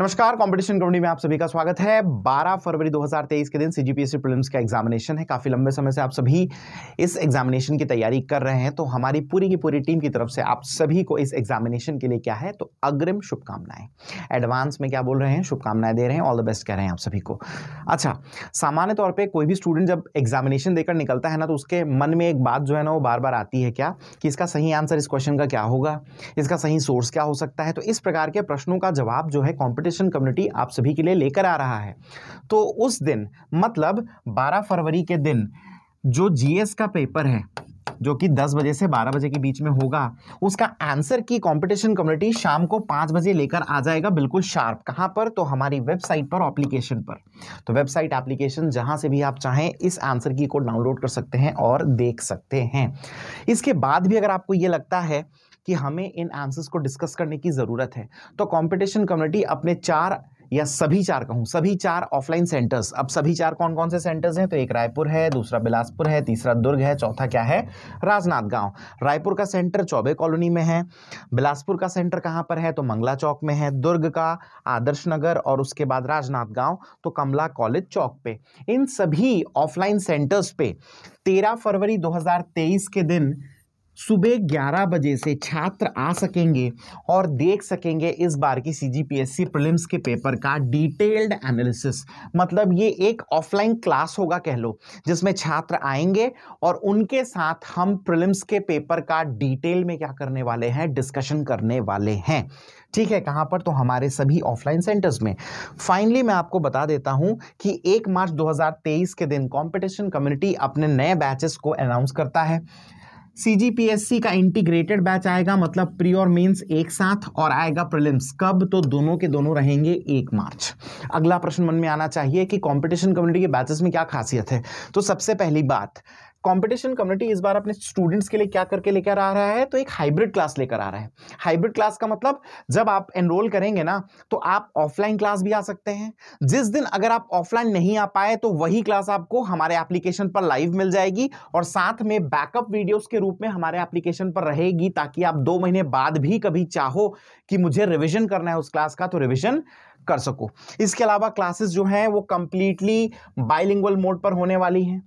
नमस्कार competition committee में आप सभी का स्वागत है 12 फरवरी 2023 के दिन सी जी का एग्जामिनेशन है काफ़ी लंबे समय से आप सभी इस एग्जामिनेशन की तैयारी कर रहे हैं तो हमारी पूरी की पूरी टीम की तरफ से आप सभी को इस एग्जामिनेशन के लिए क्या है तो अग्रिम शुभकामनाएं एडवांस में क्या बोल रहे हैं शुभकामनाएं दे रहे हैं ऑल द बेस्ट कह रहे हैं आप सभी को अच्छा सामान्य तौर पर कोई भी स्टूडेंट जब एग्जामिनेशन देकर निकलता है ना तो उसके मन में एक बात जो है ना वो बार बार आती है क्या कि इसका सही आंसर इस क्वेश्चन का क्या होगा इसका सही सोर्स क्या हो सकता है तो इस प्रकार के प्रश्नों का जवाब जो है कॉम्पिटिशन मेडिटेशन कम्युनिटी आप सभी के लिए लेकर आ रहा है तो उस दिन मतलब 12 फरवरी के दिन जो जीएस का पेपर है जो कि 10 बजे से 12 बजे के बीच में होगा उसका आंसर की कंपटीशन कम्युनिटी शाम को 5 बजे लेकर आ जाएगा बिल्कुल शार्प कहाँ पर तो हमारी वेबसाइट पर एप्लीकेशन पर तो वेबसाइट एप्लीकेशन जहाँ से भी आप चाहें इस आंसर की को डाउनलोड कर सकते हैं और देख सकते हैं इसके बाद भी अगर आपको ये लगता है कि हमें इन आंसर्स को डिस्कस करने की ज़रूरत है तो कंपटीशन कम्युनिटी अपने चार या सभी चार कहूँ सभी चार ऑफलाइन सेंटर्स अब सभी चार कौन कौन से सेंटर्स हैं तो एक रायपुर है दूसरा बिलासपुर है तीसरा दुर्ग है चौथा क्या है राजनांदगांव रायपुर का सेंटर चौबे कॉलोनी में है बिलासपुर का सेंटर कहाँ पर है तो मंगला चौक में है दुर्ग का आदर्श नगर और उसके बाद राजनांदगांव तो कमला कॉलेज चौक पे इन सभी ऑफलाइन सेंटर्स पे तेरह फरवरी दो के दिन सुबह 11 बजे से छात्र आ सकेंगे और देख सकेंगे इस बार की सी जी प्रीलिम्स के पेपर का डिटेल्ड एनालिसिस मतलब ये एक ऑफलाइन क्लास होगा कह लो जिसमें छात्र आएंगे और उनके साथ हम प्रीलिम्स के पेपर का डिटेल में क्या करने वाले हैं डिस्कशन करने वाले हैं ठीक है कहाँ पर तो हमारे सभी ऑफलाइन सेंटर्स में फाइनली मैं आपको बता देता हूँ कि एक मार्च दो के दिन कॉम्पिटिशन कम्युनिटी अपने नए बैचेस को अनाउंस करता है सीजीपीएससी का इंटीग्रेटेड बैच आएगा मतलब प्री और मेंस एक साथ और आएगा प्रिलिम्स कब तो दोनों के दोनों रहेंगे एक मार्च अगला प्रश्न मन में आना चाहिए कि कंपटीशन कम्युनिटी के बैचेस में क्या खासियत है तो सबसे पहली बात कंपटीशन कम्युनिटी इस बार अपने स्टूडेंट्स के लिए क्या करके लेकर आ रहा है तो एक हाइब्रिड क्लास लेकर आ रहा है हाइब्रिड क्लास का मतलब जब आप एनरोल करेंगे ना तो आप ऑफलाइन क्लास भी आ सकते हैं जिस दिन अगर आप ऑफलाइन नहीं आ पाए तो वही क्लास आपको हमारे एप्लीकेशन पर लाइव मिल जाएगी और साथ में बैकअप वीडियोस के रूप में हमारे एप्लीकेशन पर रहेगी ताकि आप दो महीने बाद भी कभी चाहो कि मुझे रिविजन करना है उस क्लास का तो रिविजन कर सको इसके अलावा क्लासेस जो हैं वो कंप्लीटली बाइलिंगुअल मोड पर होने वाली हैं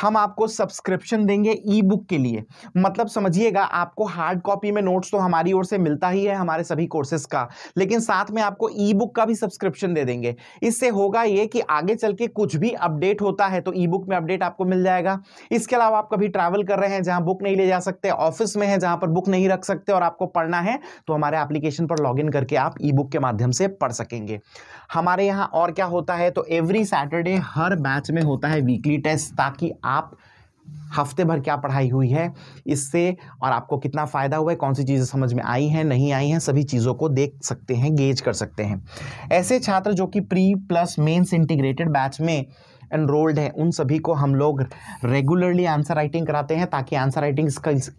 हम आपको सब्सक्रिप्शन देंगे ई बुक के लिए मतलब समझिएगा आपको हार्ड कॉपी में नोट्स तो हमारी ओर से मिलता ही है हमारे सभी कोर्सेज का लेकिन साथ में आपको ई बुक का भी सब्सक्रिप्शन दे देंगे इससे होगा ये कि आगे चल के कुछ भी अपडेट होता है तो ई बुक में अपडेट आपको मिल जाएगा इसके अलावा आप कभी ट्रैवल कर रहे हैं जहाँ बुक नहीं ले जा सकते ऑफिस में है जहाँ पर बुक नहीं रख सकते और आपको पढ़ना है तो हमारे एप्लीकेशन पर लॉग करके आप ई बुक के माध्यम से पढ़ सकेंगे हमारे यहाँ और क्या होता है तो एवरी सैटरडे हर बैच में होता है वीकली टेस्ट ताकि आप हफ्ते भर क्या पढ़ाई हुई है इससे और आपको कितना फ़ायदा हुआ है कौन सी चीज़ें समझ में आई हैं नहीं आई हैं सभी चीज़ों को देख सकते हैं गेज कर सकते हैं ऐसे छात्र जो कि pre plus mains integrated batch में एनरोल्ड हैं उन सभी को हम लोग रेगुलरली आंसर राइटिंग कराते हैं ताकि आंसर राइटिंग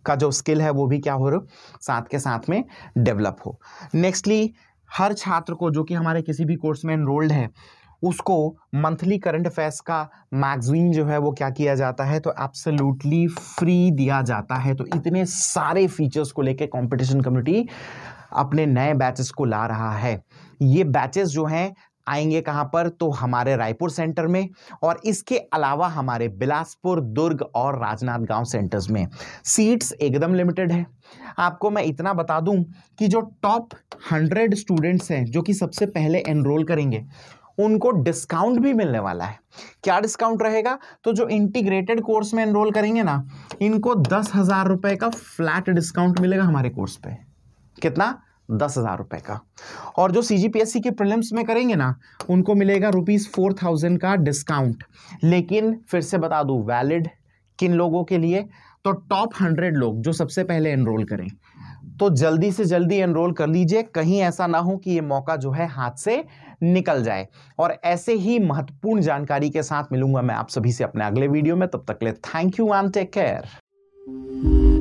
का जो स्किल है वो भी क्या हो साथ के साथ में डेवलप हो नेक्स्टली हर छात्र को जो कि हमारे किसी भी कोर्स में एनरोल्ड है उसको मंथली करंट अफेयर्स का मैगजीन जो है वो क्या किया जाता है तो एब्सोल्युटली फ्री दिया जाता है तो इतने सारे फीचर्स को लेके कंपटीशन कम्युनिटी अपने नए बैचेस को ला रहा है ये बैचेस जो हैं आएंगे कहाँ पर तो हमारे रायपुर सेंटर में और इसके अलावा हमारे बिलासपुर दुर्ग और राजनाथ गांव सेंटर्स में सीट्स एकदम लिमिटेड है आपको मैं इतना बता दूं कि जो टॉप हंड्रेड स्टूडेंट्स हैं जो कि सबसे पहले एनरोल करेंगे उनको डिस्काउंट भी मिलने वाला है क्या डिस्काउंट रहेगा तो जो इंटीग्रेटेड कोर्स में एनरोल करेंगे ना इनको दस हज़ार रुपए का फ्लैट डिस्काउंट मिलेगा हमारे कोर्स पे कितना दस हज़ार रुपए का और जो सी जी पी एस सी के प्रिलिम्स में करेंगे ना उनको मिलेगा रुपीज़ फोर थाउजेंड का डिस्काउंट लेकिन फिर से बता दू वैलिड किन लोगों के लिए तो टॉप हंड्रेड लोग जो सबसे पहले एनरोल करें तो जल्दी से जल्दी एनरोल कर लीजिए कहीं ऐसा ना हो कि ये मौका जो है हाथ से निकल जाए और ऐसे ही महत्वपूर्ण जानकारी के साथ मिलूंगा मैं आप सभी से अपने अगले वीडियो में तब तक ले thank you and take care